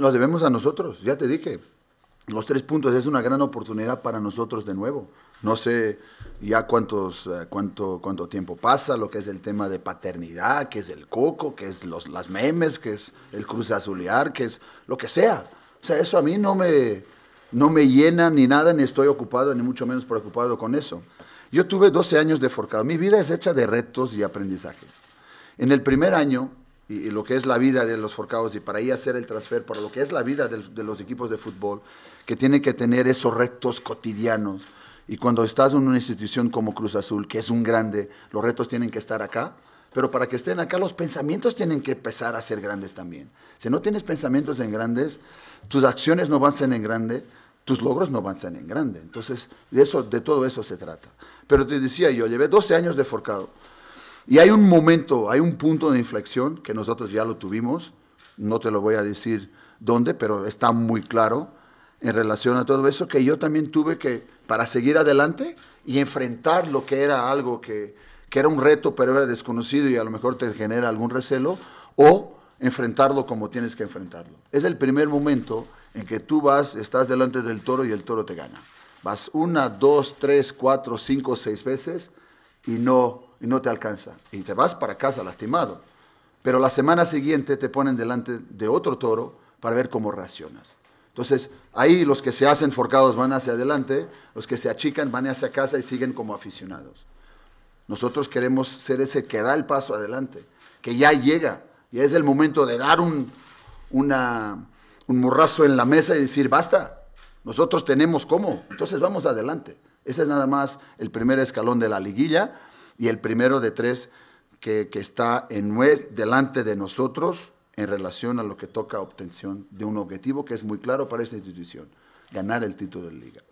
Nos debemos a nosotros, ya te dije. Los tres puntos es una gran oportunidad para nosotros de nuevo. No sé ya cuántos, eh, cuánto, cuánto tiempo pasa, lo que es el tema de paternidad, que es el coco, que es los, las memes, que es el cruce azulear, que es lo que sea. O sea, eso a mí no me, no me llena ni nada, ni estoy ocupado, ni mucho menos preocupado con eso. Yo tuve 12 años de forcado. Mi vida es hecha de retos y aprendizajes. En el primer año y, lo que es la vida de los forcados y para ahí hacer el transfer, para lo que es la vida de, los equipos de fútbol, que tienen que tener esos retos cotidianos. Y cuando estás en una institución como Cruz Azul, que es un grande, los retos tienen que estar acá. Pero para que estén acá, los pensamientos tienen que empezar a ser grandes también. Si no tienes pensamientos en grandes, tus acciones no van en grande, tus logros no van en grande. Entonces, de, eso, de todo eso se trata. Pero te decía yo, llevé 12 años de forcado. Y hay un momento, hay un punto de inflexión que nosotros ya lo tuvimos, no te lo voy a decir dónde, pero está muy claro en relación a todo eso, que yo también tuve que, para seguir adelante y enfrentar lo que era algo que, era un reto, pero era desconocido y a lo mejor te genera algún recelo, o enfrentarlo como tienes que enfrentarlo. Es el primer momento en que tú vas, estás delante del toro y el toro te gana. Vas una, dos, tres, cuatro, cinco, seis veces y no y no te alcanza. Y te vas para casa lastimado. Pero la semana siguiente te ponen delante de otro toro para ver cómo reaccionas. Entonces, ahí los que se hacen forcados van hacia adelante, los que se achican van hacia casa y siguen como aficionados. Nosotros queremos ser ese que da el paso adelante, que ya llega, ya es el momento de dar un, un morrazo en la mesa y decir, basta, nosotros tenemos cómo, entonces vamos adelante. Ese es nada más el primer escalón de la liguilla y el primero de tres que, está en, delante de nosotros en relación a lo que toca obtención de un objetivo que es muy claro para esta institución, ganar el título de liga.